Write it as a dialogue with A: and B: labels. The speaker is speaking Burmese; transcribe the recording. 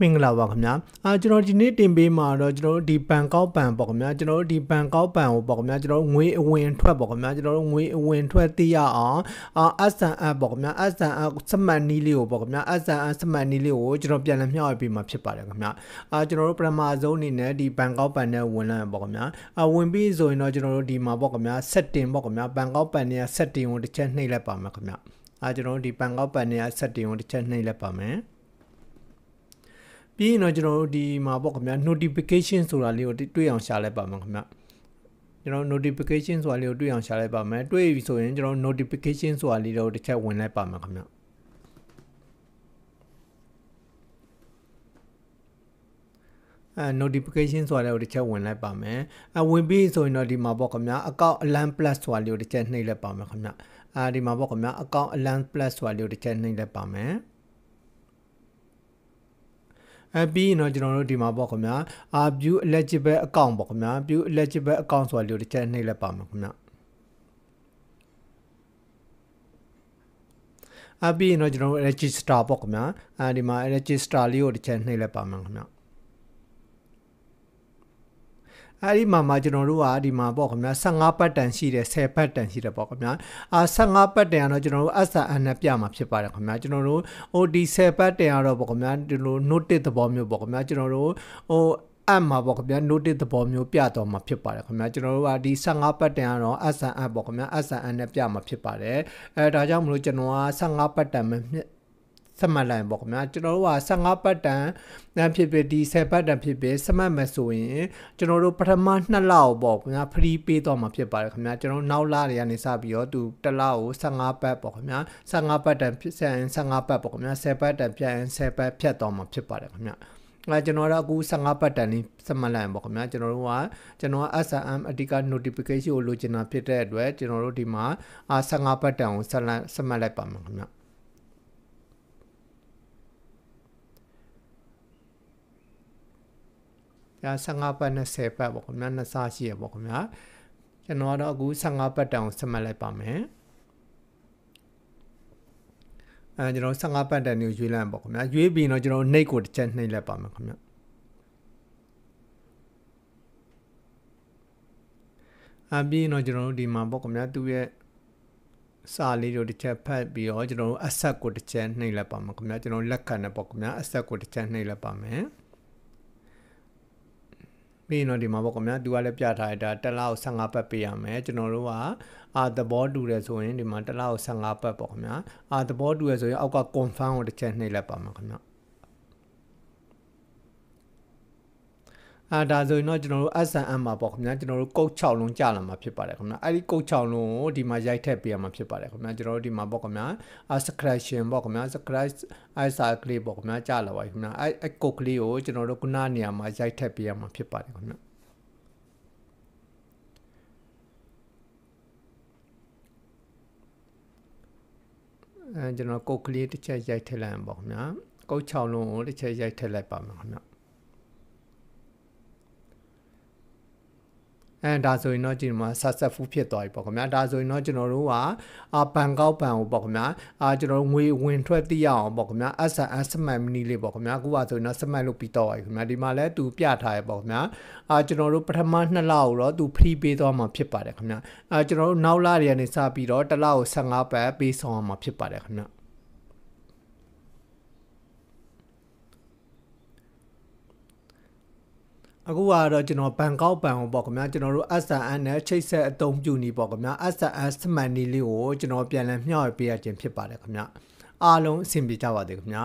A: မင်္ဂလာပါခင်ဗျာအာကျွန်တော်ဒီနေ့တင်ပေးမှာတော့ကျွန်တော်တို့ဒီဘန်ကောက်ပန်ပေါ့ခင်ဗျာကျွန်တော်တို့ဒီဘန်ကောက်ပန်ကိုပေါ့ခင်ဗျာကျွန်တော်တို့ငွေအဝင်ထွက်ပေါ့ခင်ဗျာကျွန်တော်တို့ငွေအဝင်ထွက်သိရအောင်အာ SNF ပေါ့ခင်ဗျာ SNF စမတ်နီးလေးကိုပေါ့ခင်ဗျာ SNF စမတ်နီးလေးကိုကျွန်တော်ပြန်လည်မျှဝေပေးမှာဖြစ်ပါတယ်ခင်ဗျာအာကျွန်တော်တို့ပထမဆုံးအနေနဲ့ဒီဘန်ကောက်ပန်နဲ့ဝင်လာပေါ့ခင်ဗျာအာဝင်ပြီးဆိုရင်တော့ကျွန်တော်တို့ဒီမှာပေါ့ခင်ဗျာ setting ပေါ့ခင်ဗျာဘန်ကောက်ပန်နဲ့ setting ကိုတစ်ချက်နှိပ်လိုက်ပါမယ်ခင်ဗျာအာကျွန်တော်တို့ဒီဘန်ကောက်ပန်နဲ့ setting ကိုတစ်ချက်နှိပ်လိုက်ပါမယ်ပြီးရင်တော့ကျွန်တော်တို့ဒီမှာပေါ့ခင်ဗျာ notification ဆိုတာလေးကိုတွေ့အောင်ရှာလိုက်ပါမယ်ခင်ဗျာကျွန်တော် notification ဆိုတာလေးကိုတွေ့အောင်ရှာလိုက်ပါမယ်တွေ့ပြီဆိုရင်ကျွန်တော် notification ဆိုတာလေးတော့တစ်ချက်ဝင်လိုက်ပါမယ်ခင်ဗျာအဲ notification ဆိုတာလည်းတစ်ချက်ဝင်လိုက်ပါမယ်အဲဝင်ပြီးဆိုရင်တော့ဒီမှာပေါ့ခင်ဗျာ account alarm plus ဆိုတာလေးကိုတစ်ချက်နှိပ်လိုက်ပါမယ်ခင်ဗျာအဲဒီမှာပေါ့ခင်ဗျာ account alarm plus ဆိုတာလေးကိုတစ်ချက်နှိပ်လိုက်ပါမယ်အဲပြီးရင်တော့ကျွန်တော်တို့ဒီမှာပေါ့ခင်ဗျာအာ view eligible account ပေါ့ခင်ဗျာ view eligible account ဆိုတာလို့တစ်ချက်နှိပ်လိုက်ပါမယ်ခင်ဗျာအပြင်တော့ကျွန်တော်တို့ register ပေါ့ခင်ဗျာအဲဒီမှာ register လေးကိုတစ်ချက်နှိပ်လိုက်ပါမယ်ခင်ဗျာအဲ့ဒီမှာမှာကျွန်တော်တို့ကဒီမှာပေါ့ခင်ဗျာ15ပတ်တန်ရှိတယ်10ပတ်တန်ရှိတယ်ပေါ့ခင်ဗျာအာ15ပတ်တန်ကတော့ကျွန်တော်တို့ SRN နဲ့ပြမှာဖြစ်ပါတယ်ခင်ဗျာကျွန်တော်တို့ OD 10ပတ်တန်ကတော့ပေါ့ခင်ဗျာဒီလို note သဘောမျိုးပေါ့ခင်ဗျာကျွန်တော်တို့ဟိုအမှာပေါ့ခင်ဗျာ note သဘောမျိုးပြတော့မှာဖြစ်ပါတယ်ခင်ဗျာကျွန်တော်တို့ကဒီ15ပတ်တန်ကတော့ SRN ပေါ့ခင်ဗျာ SRN နဲ့ပြမှာဖြစ်ပါတယ်အဲဒါကြောင့်မလို့ကျွန်တော်က15ပတ်တန်မှာစမှတ်လိုက်ပေါ့ခင်ဗျာကျွန်တော်တို့က15ပတ်တန်ဖြစ်ဖြစ်ဒီ10ပတ်တန်ဖြစ်ဖြစ်စမှတ်မယ်ဆိုရင်ကျွန်တော်တို့ပထမ2လကိုပေါ့ခင်ဗျာ free ပေးတော့မှာဖြစ်ပါတယ်ခင်ဗျာကျွန်တော်နောက်လတွေကနေစပြီးတော့သူ1လကို15ပတ်ပေါ့ခင်ဗျာ15ပတ်တန်ဖြစ်ဆက်15ပတ်ပေါ့ခင်ဗျာ10ပတ်တန်ပြန်10ပတ်ဖြတ်တော့မှာဖြစ်ပါတယ်ခင်ဗျာအဲကျွန်တော်တို့အခု15ပတ်တန်လေးစမှတ်လိုက်ပေါ့ခင်ဗျာကျွန်တော်တို့ကကျွန်တော် SRM အဓိက notification ကိုလိုချင်တာဖြစ်တဲ့အတွက်ကျွန်တော်တို့ဒီမှာ15ပတ်တန်ကိုစမှတ်လိုက်ပါမယ်ခင်ဗျာဒါ15ပတ်20ပတ်ပေါ့ခင်ဗျာနှစ်ဆရှိရပေါ့ခင်ဗျာကျွန်တော်ကတော့အခု15ပတ်တောင်ဆက်မှတ်လိုက်ပါမယ်အဲကျွန်တော်15ပတ်တန်ကိုရွေးလိုက်ပေါ့ခင်ဗျာရွေးပြီးတော့ကျွန်တော်နှိပ်ကိုတစ်ချက်နှိပ်လိုက်ပါမယ်ခင်ဗျာအပြင်တော့ကျွန်တော်တို့ဒီမှာပေါ့ခင်ဗျာသူ့ရဲ့စာလေးတို့တစ်ချက်ဖတ်ပြီးတော့ကျွန်တော်တို့အဆက်ကိုတစ်ချက်နှိပ်လိုက်ပါမယ်ခင်ဗျာကျွန်တော်လက်ခံတဲ့ပေါ့ခင်ဗျာအဆက်ကိုတစ်ချက်နှိပ်လိုက်ပါမယ်ပြီးရင်တော့ဒီမှာပေါ့ကွန်ဗျာသူကလည်းပြထားတဲ့ဒါတစ်လောက်15ပတ်ပေးရမယ်ကျွန်တော်တို့ကအာသဘောတူတယ်ဆိုရင်ဒီမှာတစ်လောက်15ပတ်ပေါ့ကွန်ဗျာအာသဘောတူရဆိုရင်အောက်က confirm ကိုတစ်ချက်နှိပ်လိုက်ပါမှာခင်ဗျာအာဒါဆိုရင်တော့ကျွန်တော်တို့ SNM မှာပေါ့ခင်ဗျာကျွန်တော်တို့ကုတ်6လုံးကြာလာမှာဖြစ်ပါတယ်ခင်ဗျာအဲ့ဒီကုတ်6လုံးကိုဒီမှာရိုက်ထည့်ပေးရမှာဖြစ်ပါတယ်ခင်ဗျာကျွန်တော်တို့ဒီမှာပေါ့ခင်ဗျာ subscription ပေါ့ခင်ဗျာ subscribe ISA ကလေးပေါ့ခင်ဗျာကြာလာပါပြီခင်ဗျာအဲ့အဲ့ကုတ်ကလေးကိုကျွန်တော်တို့ခုနနေရာမှာရိုက်ထည့်ပေးရမှာဖြစ်ပါတယ်ခင်ဗျာအဲကျွန်တော်ကုတ်ကလေးတစ်ချက်ရိုက်ထည့်လိုက်အောင်ပေါ့ခင်ဗျာကုတ်6လုံးကိုတစ်ချက်ရိုက်ထည့်လိုက်ပါမယ်ခင်ဗျာအဲဒါဆိုရင်တော့ကျွန်တော် successful ဖြစ်သွားပြီပေါ့ခင်ဗျာဒါဆိုရင်တော့ကျွန်တော်တို့ကအာဘန်ကောက်ဘန်ကိုပေါ့ခင်ဗျာအာကျွန်တော်တို့ငွေဝင်ထွက်သိရအောင်ပေါ့ခင်ဗျာ SMS smart money လေးပေါ့ခင်ဗျာအခုကဆိုရင်တော့ smart လို့ပြီးတော့ရခင်ဗျာဒီမှာလည်းသူပြထားရပေါ့ခင်ဗျာအာကျွန်တော်တို့ပထမနှစ်လကိုတော့သူ free ပေးသွားမှာဖြစ်ပါတယ်ခင်ဗျာအာကျွန်တော်တို့နောက်လတွေကနေစပြီးတော့တစ်လကို15ပတ်ပေးဆောင်ရမှာဖြစ်ပါတယ်ခင်ဗျာအခုကတော့ကျွန်တော်ဘန်ကောက်ဘန်အောင်ပေါ့ခင်ဗျာကျွန်တော်တို့ SRN နဲ့ချိတ်ဆက်အသုံးပြုနေပေါ့ခင်ဗျာ SRS စမန်နီလေးကိုကျွန်တော်ပြန်လည်မျှဝေပေးရခြင်းဖြစ်ပါတယ်ခင်ဗျာအားလုံးအဆင်ပြေကြပါစေခင်ဗျာ